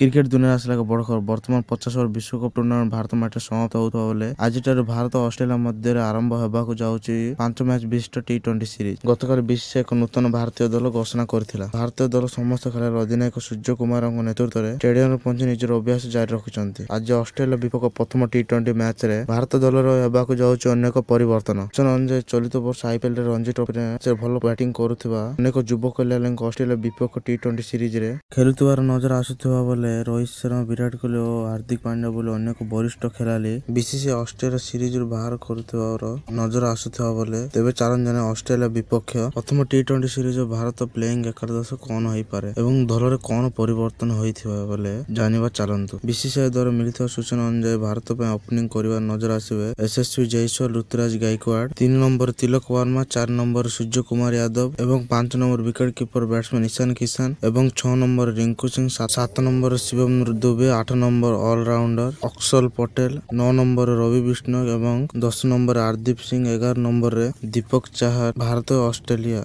cricket দুনিয়ার আসলে এক বড় খবর ବର୍ତ୍ତମାନ ପଚାଶ ଓଭର ବିଶ୍ୱକପ୍ ଟୁର୍ଣ୍ଣାମେଣ୍ଟ ଭାରତ ମ୍ୟାଚ୍ରେ ସମାପ୍ତ ହେଉଥିବା ବେଳେ ଆଜିଠାରୁ ଭାରତ ଅଷ୍ଟ୍ରେଲିଆ ମଧ୍ୟରେ ଆରମ୍ଭ ହେବାକୁ ଯାଉଛି ପାଞ୍ଚ ମ୍ୟାଚ୍ ବିଶିଷ୍ଟ ଟି ଟ୍ୱେଣ୍ଟି ସିରିଜ୍ ଗତକାଲି ବିଶ୍ୱ ଏକ ନୂତନ ଭାରତୀୟ ଦଳ ଘୋଷଣା କରିଥିଲା ଭାରତୀୟ ଦଳ ସମସ୍ତ ଖେଳାର ଅଧିନାୟକ ସୂର୍ଯ୍ୟ କୁମାରଙ୍କ ନେତୃତ୍ୱରେ ଷ୍ଟାଡିୟମରେ ପହଞ୍ଚି ନିଜର ଅଭ୍ୟାସ ଜାରି ରଖିଛନ୍ତି ଆଜି ଅଷ୍ଟ୍ରେଲିଆ ବିପକ୍ଷ ପ୍ରଥମ ଟି ଟ୍ୱେଣ୍ଟି ମ୍ୟାଚ୍ରେ ଭାରତ ଦଳର ହେବାକୁ ଯାଉଛି ଅନେକ ପରିବର୍ତ୍ତନ ସୂଚନା ଅନୁଯାୟୀ ଚଳିତ ବର୍ଷ ଆଇପିଏଲ୍ରେ ରଞ୍ଜି ଟ୍ରଫିରେ ସେ ଭଲ ବ୍ୟାଟିଂ କରୁଥିବା ଅନେକ ଯୁବ ଖେଳାଳିଙ୍କୁ ଅଷ୍ଟ୍ରେଲିଆ ବିପକ୍ଷ ଟି ଟ୍ୱେଣ୍ଟି ସିରିଜ୍ରେ ଖେଳୁଥିବାର ନଜର ଆସୁଥିବା ବେଳେ ହେଲେ ରୋହିତ ଶର୍ମା ବିରାଟ କୋହଲି ଓ ହାର୍ଦ୍ଦିକ ପାଣ୍ଡ୍ୟା ବୋଲି ଅନେକ ବରିଷ୍ଠ ଖେଳାଳି ବିସିସି ଅଷ୍ଟ୍ରେଲିଆ ସିରିଜରୁ ବାହାର କରୁଥିବାର ନଜର ଆସୁଥିବା ବେଳେ ତେବେ ଚାଲନ୍ତୁ ଜଣେ ଅଷ୍ଟ୍ରେଲିଆ ବିପକ୍ଷ ପ୍ରଥମ T twenty series Bharat playing ଏକାଦଶ କ'ଣ ହୋଇପାରେ ଏବଂ ଦଳରେ କ'ଣ ପରିବର୍ତ୍ତନ ହୋଇଥିବା ବେଳେ ଜାଣିବା ଚାଲନ୍ତୁ ବିସିସିଆଇ ଦ୍ୱାରା ମିଳିଥିବା ସୂଚନା ଅନୁଯାୟୀ ଭାରତ ପାଇଁ ଓପନିଂ କରିବା ନଜର ଆସିବେ ଏସଏସପି ଜୟେଶ୍ୱର ଋତୁରାଜ ଗାଇକୱାଡ଼ ତିନି নম্বর তিলক বর্মা চার নম্বর সূর্যকুমার যাদব এবং পাঁচ number wicket keeper batsman Ishan Kishan এবং ছ নম্বর রিঙ্কু সিং সাত নম্বর শিবম দুবে আট নম্বর অলরাউন্ডার অক্ষল পটেল ন নম্বরে রবি বিষ্ণু এবং দশ নম্বরে আরদীপ সিং এগারো নম্বরে দীপক চাহার ভারত অস্ট্রেলিয়া